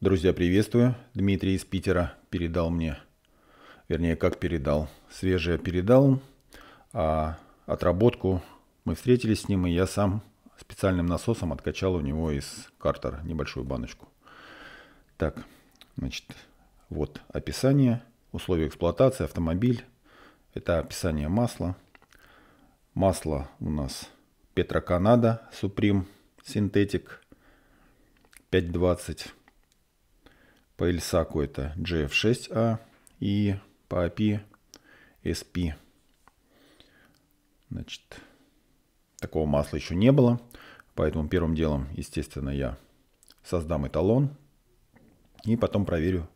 Друзья, приветствую. Дмитрий из Питера передал мне, вернее, как передал, свежее передал, а отработку мы встретились с ним, и я сам специальным насосом откачал у него из картера небольшую баночку. Так, значит, вот описание, условия эксплуатации, автомобиль. Это описание масла. Масло у нас Петроканада Supreme Synthetic 520 по Эльсаку это GF6A а и по API SP. Значит, такого масла еще не было. Поэтому первым делом, естественно, я создам эталон и потом проверю,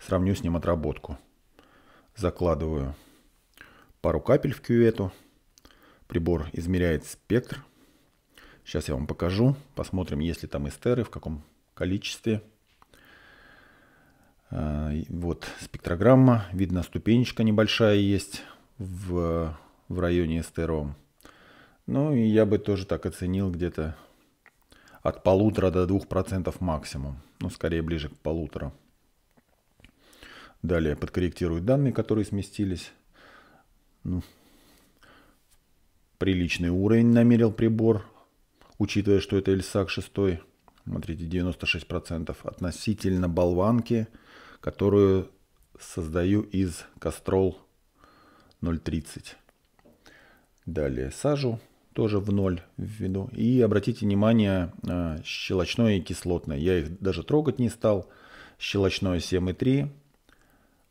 сравню с ним отработку. Закладываю пару капель в кювету. Прибор измеряет спектр. Сейчас я вам покажу. Посмотрим, есть ли там эстеры, в каком количестве. А, вот спектрограмма, видно ступенечка небольшая есть в, в районе СТРОМ. Ну и я бы тоже так оценил где-то от полутора до двух процентов максимум. Ну, скорее ближе к полутора. Далее подкорректируют данные, которые сместились. Ну, приличный уровень намерил прибор, учитывая, что это Эльсак 6. Смотрите, 96% относительно болванки – которую создаю из кастрол 0.30. Далее сажу тоже в ноль введу. И обратите внимание, а, щелочное и кислотное. Я их даже трогать не стал. Щелочное 7,3,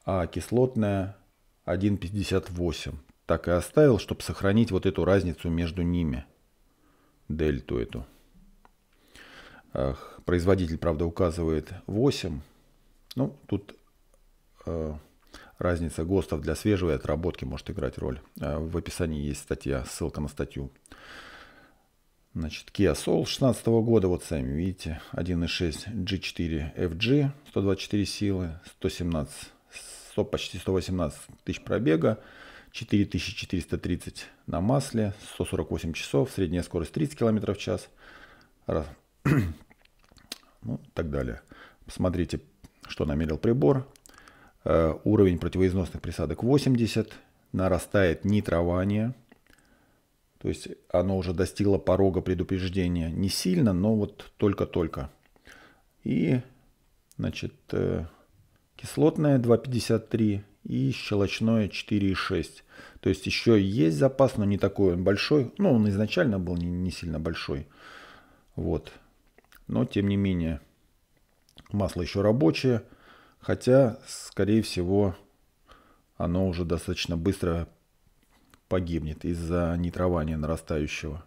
а кислотное 1,58. Так и оставил, чтобы сохранить вот эту разницу между ними. Дельту эту. Производитель, правда, указывает 8. Ну, тут э, разница ГОСТов для свежего и отработки может играть роль. Э, в описании есть статья, ссылка на статью. Значит, Kia Soul 16 года, вот сами видите, 1.6 G4 FG, 124 силы, 117, 100, почти 118 тысяч пробега, 4430 на масле, 148 часов, средняя скорость 30 км в час, раз, ну, и так далее. Посмотрите что намерил прибор. Э, уровень противоизносных присадок 80, нарастает нитрование, то есть оно уже достигло порога предупреждения не сильно, но вот только-только. И, значит, э, кислотное 2,53 и щелочное 4,6. То есть еще есть запас, но не такой он большой. Ну, он изначально был не, не сильно большой. Вот. Но тем не менее, Масло еще рабочее, хотя, скорее всего, оно уже достаточно быстро погибнет из-за нитрования нарастающего.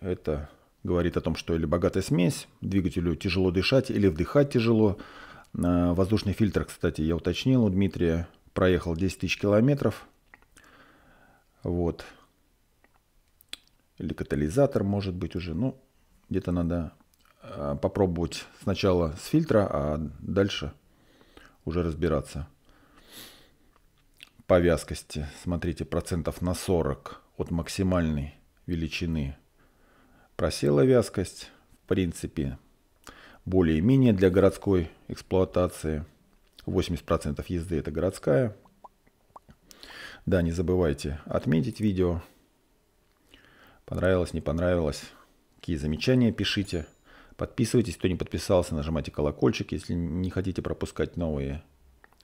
Это говорит о том, что или богатая смесь, двигателю тяжело дышать, или вдыхать тяжело. А, воздушный фильтр, кстати, я уточнил у Дмитрия, проехал 10 тысяч километров. Вот. Или катализатор, может быть, уже. Ну, где-то надо Э, попробовать сначала с фильтра, а дальше уже разбираться. По вязкости, смотрите, процентов на 40 от максимальной величины просела вязкость. В принципе, более-менее для городской эксплуатации. 80% езды это городская. Да, не забывайте отметить видео. Понравилось, не понравилось. Какие замечания пишите. Подписывайтесь, кто не подписался, нажимайте колокольчик, если не хотите пропускать новые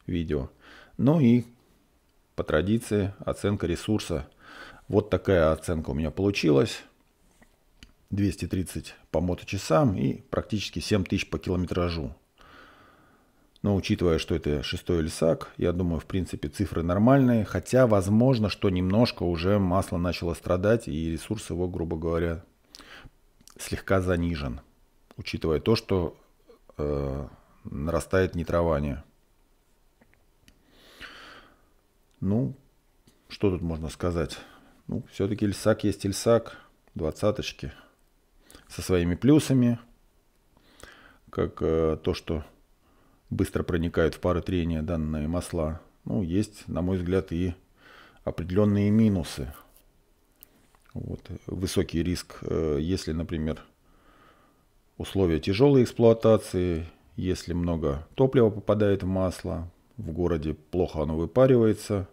видео. Ну и по традиции оценка ресурса. Вот такая оценка у меня получилась. 230 по моточасам и практически 7000 по километражу. Но учитывая, что это шестой лесак, я думаю, в принципе, цифры нормальные. Хотя, возможно, что немножко уже масло начало страдать, и ресурс его, грубо говоря, слегка занижен учитывая то, что э, нарастает нитрование. Ну, что тут можно сказать? Ну, все-таки Ильсак есть Ильсак, двадцаточки, со своими плюсами, как э, то, что быстро проникают в пары трения данные масла. Ну, есть, на мой взгляд, и определенные минусы. Вот, высокий риск, э, если, например, Условия тяжелой эксплуатации, если много топлива попадает в масло, в городе плохо оно выпаривается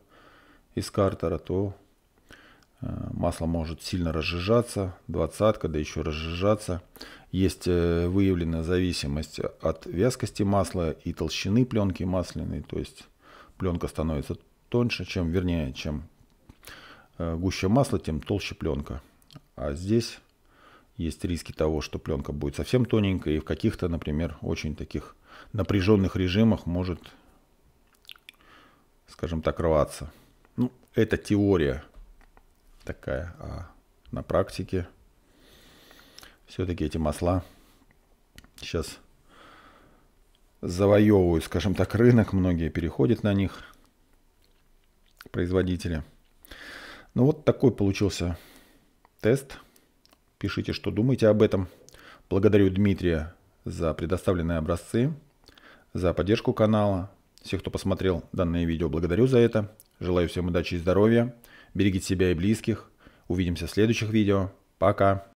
из картера, то э, масло может сильно разжижаться, двадцатка, да еще разжижаться. Есть э, выявлена зависимость от вязкости масла и толщины пленки масляной, то есть пленка становится тоньше, чем, вернее, чем э, гуще масло, тем толще пленка. А здесь есть риски того, что пленка будет совсем тоненькая и в каких-то, например, очень таких напряженных режимах может, скажем так, рваться. Ну, это теория такая, а на практике все-таки эти масла сейчас завоевывают, скажем так, рынок, многие переходят на них, производители. Ну вот такой получился тест – Пишите, что думаете об этом. Благодарю Дмитрия за предоставленные образцы, за поддержку канала. Всех, кто посмотрел данное видео, благодарю за это. Желаю всем удачи и здоровья. Берегите себя и близких. Увидимся в следующих видео. Пока.